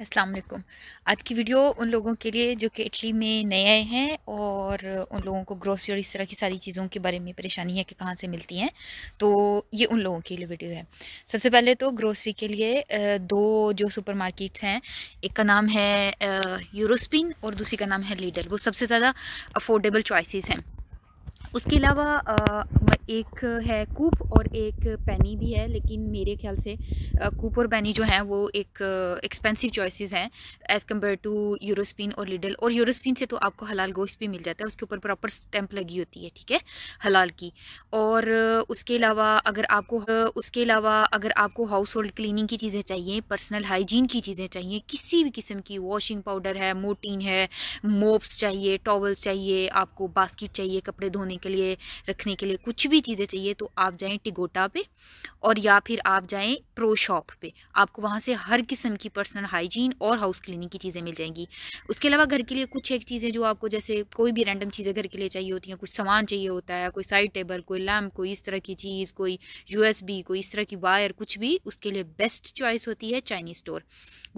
असलकुम आज की वीडियो उन लोगों के लिए जो कि इटली में नए आए हैं और उन लोगों को ग्रोसरी और इस तरह की सारी चीज़ों के बारे में परेशानी है कि कहाँ से मिलती हैं तो ये उन लोगों के लिए वीडियो है सबसे पहले तो ग्रोसरी के लिए दो जो सुपरमार्केट्स हैं एक का नाम है यूरोस्पिन और दूसरी का नाम है लीडल वो सबसे ज़्यादा अफोर्डेबल चॉइसेस हैं उसके अलावा एक है कूप और एक पैनी भी है लेकिन मेरे ख्याल से कूप और पैनी जो है वो एक एक्सपेंसिव चॉइसेस हैं एज़ कम्पेयर टू यूरोस्पिन और लिडल और यूरोस्पिन से तो आपको हलाल गोश्त भी मिल जाता है उसके ऊपर प्रॉपर स्टैंप लगी होती है ठीक है हलाल की और उसके अलावा अगर आपको उसके अलावा अगर आपको हाउस होल्ड क्लिनिंग की चीज़ें चाहिए पर्सनल हाइजीन की चीज़ें चाहिए किसी भी किस्म की वॉशिंग पाउडर है मोटीन है मोप्स चाहिए टॉवल्स चाहिए आपको बास्किट चाहिए कपड़े धोने के लिए रखने के लिए कुछ भी भी चीज़ें चाहिए तो आप जाएं टिगोटा पे और या फिर आप जाएं प्रो शॉप पे आपको वहाँ से हर किस्म की पर्सनल हाइजीन और हाउस क्लीनिंग की चीज़ें मिल जाएंगी उसके अलावा घर के लिए कुछ एक चीज़ें जो आपको जैसे कोई भी रैंडम चीज़ें घर के लिए चाहिए होती हैं कुछ सामान चाहिए होता है कोई साइड टेबल कोई लैम्प कोई इस तरह की चीज़ कोई यू कोई इस तरह की वायर कुछ भी उसके लिए बेस्ट चॉइस होती है चाइनीज़ स्टोर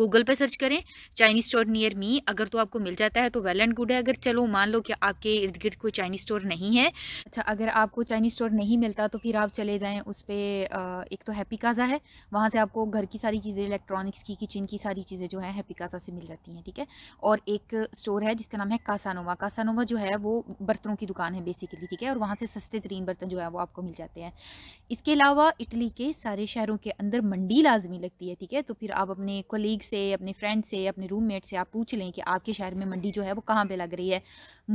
गूगल पर सर्च करें चाइनीज़ स्टोर नियर मी अगर तो आपको मिल जाता है तो वेल एंड गुड है अगर चलो मान लो कि आपके इर्द गिर्द कोई चाइनीज़ स्टोर नहीं है अच्छा अगर आपको चाइनीज़ स्टोर स्टोर नहीं मिलता तो फिर आप चले जाएँ उस पर एक तो हैप्पी काज़ा है वहाँ से आपको घर की सारी चीज़ें इलेक्ट्रॉनिक्स की किचन की सारी चीज़ें जो हैं हैप्पी काज़ा से मिल जाती हैं ठीक है और एक स्टोर है जिसका नाम है कासानोवा कासानोवा जो है वो बर्तनों की दुकान है बेसिकली ठीक है और वहाँ से सस्ते तरीन बर्तन जो है वो आपको मिल जाते हैं इसके अलावा इटली के सारे शहरों के अंदर मंडी लाजमी लगती है ठीक है तो फिर आप अपने कोलीग से अपने फ्रेंड से अपने मेट से आप पूछ लें कि आपके शहर में मंडी जो है वो कहाँ पर लग रही है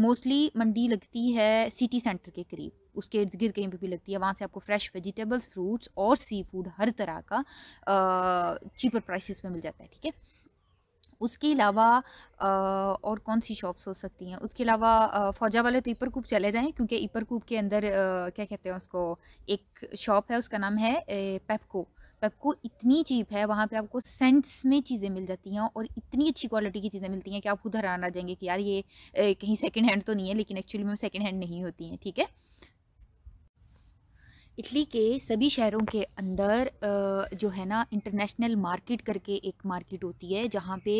मोस्टली मंडी लगती है सिटी सेंटर के करीब उसके इर्द गिर्द कहीं पर भी लगती है वहाँ से आपको फ्रेश वेजिटेबल्स फ्रूट्स और सी फूड हर तरह का चीपर प्राइसेस में मिल जाता है ठीक है उसके अलावा और कौन सी शॉप्स हो सकती हैं उसके अलावा फ़ौजा वाले तो ईपर कूप चले जाएं क्योंकि ईपर कूप के अंदर आ, क्या कहते हैं उसको एक शॉप है उसका नाम है पेपको पेपको इतनी चीप है वहाँ पे आपको सेंट्स में चीज़ें मिल जाती हैं और इतनी अच्छी क्वालिटी की चीज़ें मिलती हैं कि आप खुद हराना जाएंगे कि यार ये ए, कहीं सेकेंड हैंड तो नहीं है लेकिन एक्चुअली में सेकेंड हैंड नहीं होती हैं ठीक है इटली के सभी शहरों के अंदर जो है ना इंटरनेशनल मार्केट करके एक मार्केट होती है जहाँ पे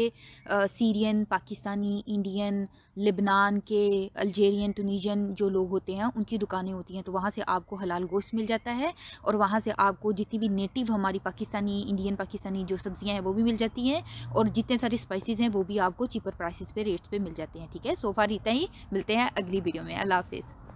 सीरियन पाकिस्तानी इंडियन लिबनान के अल्जेरियन टूनिजन जो लोग होते हैं उनकी दुकानें होती हैं तो वहाँ से आपको हलाल गोश्त मिल जाता है और वहाँ से आपको जितनी भी नेटिव हमारी पाकिस्तानी इंडियन पाकिस्तानी जो सब्ज़ियाँ हैं वो भी मिल जाती हैं और जितने सारे स्पाइसिस हैं वो भी आपको चीपर प्राइसिस पर रेट्स पर मिल जाते हैं ठीक है सोफा रहता ही मिलते हैं अगली वीडियो में अल्लाह हाफिज़